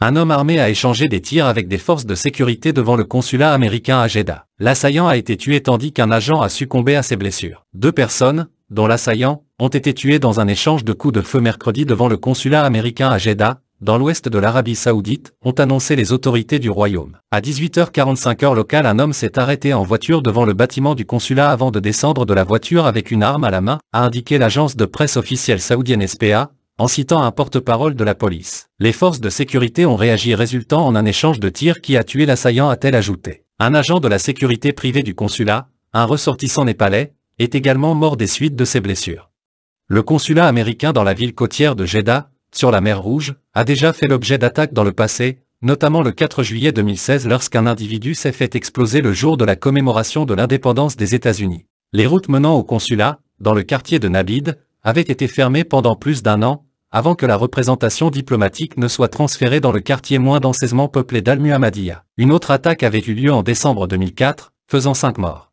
Un homme armé a échangé des tirs avec des forces de sécurité devant le consulat américain à Jeddah. L'assaillant a été tué tandis qu'un agent a succombé à ses blessures. Deux personnes, dont l'assaillant, ont été tuées dans un échange de coups de feu mercredi devant le consulat américain à Jeddah, dans l'ouest de l'Arabie Saoudite, ont annoncé les autorités du royaume. À 18h45 heure locale, un homme s'est arrêté en voiture devant le bâtiment du consulat avant de descendre de la voiture avec une arme à la main, a indiqué l'agence de presse officielle saoudienne SPA, en citant un porte-parole de la police. Les forces de sécurité ont réagi résultant en un échange de tirs qui a tué l'assaillant a-t-elle ajouté. Un agent de la sécurité privée du consulat, un ressortissant népalais, est également mort des suites de ses blessures. Le consulat américain dans la ville côtière de Jeddah, sur la mer Rouge, a déjà fait l'objet d'attaques dans le passé, notamment le 4 juillet 2016 lorsqu'un individu s'est fait exploser le jour de la commémoration de l'indépendance des États-Unis. Les routes menant au consulat, dans le quartier de Nabid, avaient été fermées pendant plus d'un an, avant que la représentation diplomatique ne soit transférée dans le quartier moins densément peuplé dal Une autre attaque avait eu lieu en décembre 2004, faisant cinq morts.